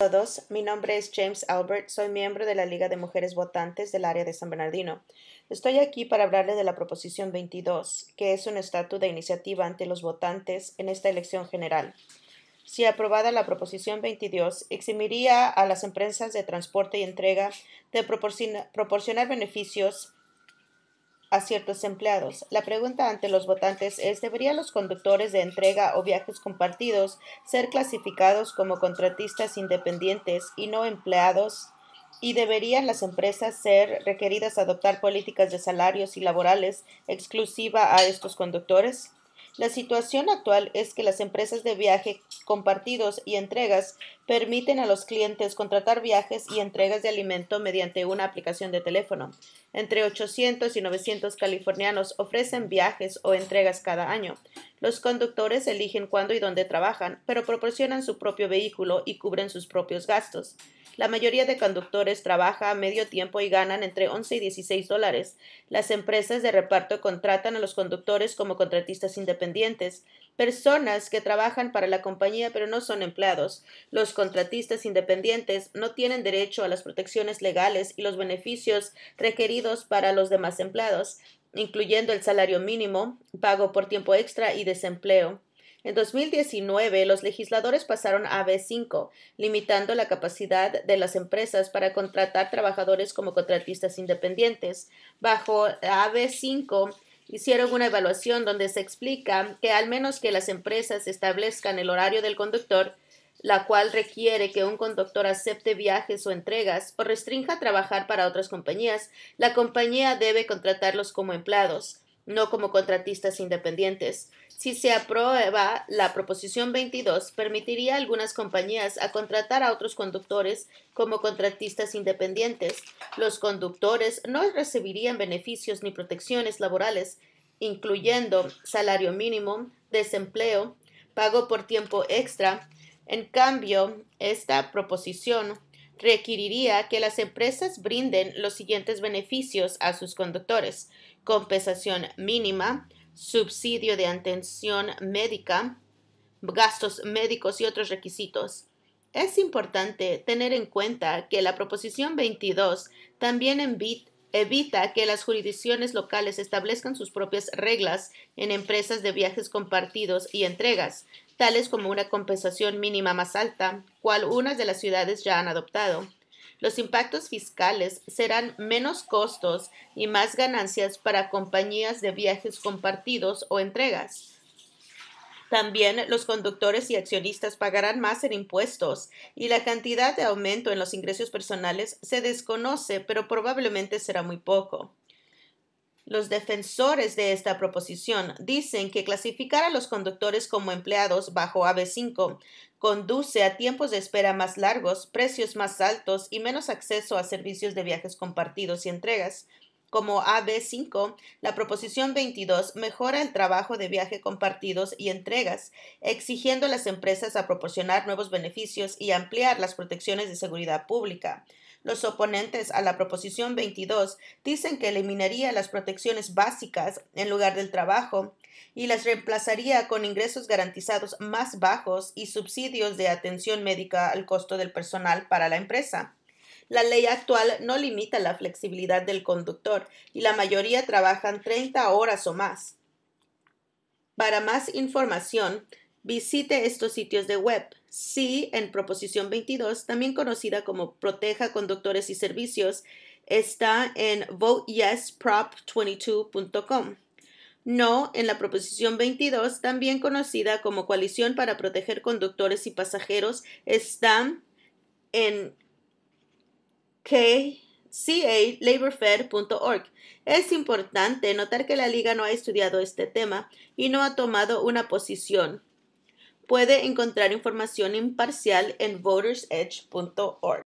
todos, mi nombre es James Albert, soy miembro de la Liga de Mujeres Votantes del área de San Bernardino. Estoy aquí para hablarle de la Proposición 22, que es un estatus de iniciativa ante los votantes en esta elección general. Si aprobada la Proposición 22, eximiría a las empresas de transporte y entrega de proporcionar beneficios a ciertos empleados. La pregunta ante los votantes es, ¿deberían los conductores de entrega o viajes compartidos ser clasificados como contratistas independientes y no empleados? ¿Y deberían las empresas ser requeridas a adoptar políticas de salarios y laborales exclusiva a estos conductores? La situación actual es que las empresas de viaje compartidos y entregas permiten a los clientes contratar viajes y entregas de alimento mediante una aplicación de teléfono. Entre 800 y 900 californianos ofrecen viajes o entregas cada año. Los conductores eligen cuándo y dónde trabajan, pero proporcionan su propio vehículo y cubren sus propios gastos. La mayoría de conductores trabaja a medio tiempo y ganan entre 11 y 16 dólares. Las empresas de reparto contratan a los conductores como contratistas independientes, personas que trabajan para la compañía pero no son empleados. Los contratistas independientes no tienen derecho a las protecciones legales y los beneficios requeridos para los demás empleados incluyendo el salario mínimo, pago por tiempo extra y desempleo. En 2019, los legisladores pasaron a B5, limitando la capacidad de las empresas para contratar trabajadores como contratistas independientes. Bajo AB5 hicieron una evaluación donde se explica que al menos que las empresas establezcan el horario del conductor, la cual requiere que un conductor acepte viajes o entregas o restrinja trabajar para otras compañías, la compañía debe contratarlos como empleados, no como contratistas independientes. Si se aprueba la proposición 22, permitiría a algunas compañías a contratar a otros conductores como contratistas independientes. Los conductores no recibirían beneficios ni protecciones laborales, incluyendo salario mínimo, desempleo, pago por tiempo extra, en cambio, esta proposición requeriría que las empresas brinden los siguientes beneficios a sus conductores. Compensación mínima, subsidio de atención médica, gastos médicos y otros requisitos. Es importante tener en cuenta que la proposición 22 también evita que las jurisdicciones locales establezcan sus propias reglas en empresas de viajes compartidos y entregas, tales como una compensación mínima más alta, cual unas de las ciudades ya han adoptado. Los impactos fiscales serán menos costos y más ganancias para compañías de viajes compartidos o entregas. También los conductores y accionistas pagarán más en impuestos y la cantidad de aumento en los ingresos personales se desconoce, pero probablemente será muy poco. Los defensores de esta proposición dicen que clasificar a los conductores como empleados bajo AB5 conduce a tiempos de espera más largos, precios más altos y menos acceso a servicios de viajes compartidos y entregas. Como AB5, la proposición 22 mejora el trabajo de viaje compartidos y entregas, exigiendo a las empresas a proporcionar nuevos beneficios y ampliar las protecciones de seguridad pública. Los oponentes a la proposición 22 dicen que eliminaría las protecciones básicas en lugar del trabajo y las reemplazaría con ingresos garantizados más bajos y subsidios de atención médica al costo del personal para la empresa. La ley actual no limita la flexibilidad del conductor y la mayoría trabajan 30 horas o más. Para más información, Visite estos sitios de web. Sí, en Proposición 22, también conocida como Proteja Conductores y Servicios, está en voteyesprop22.com. No, en la Proposición 22, también conocida como Coalición para Proteger Conductores y Pasajeros, está en KCALaborFed.org. Es importante notar que la Liga no ha estudiado este tema y no ha tomado una posición puede encontrar información imparcial en votersedge.org.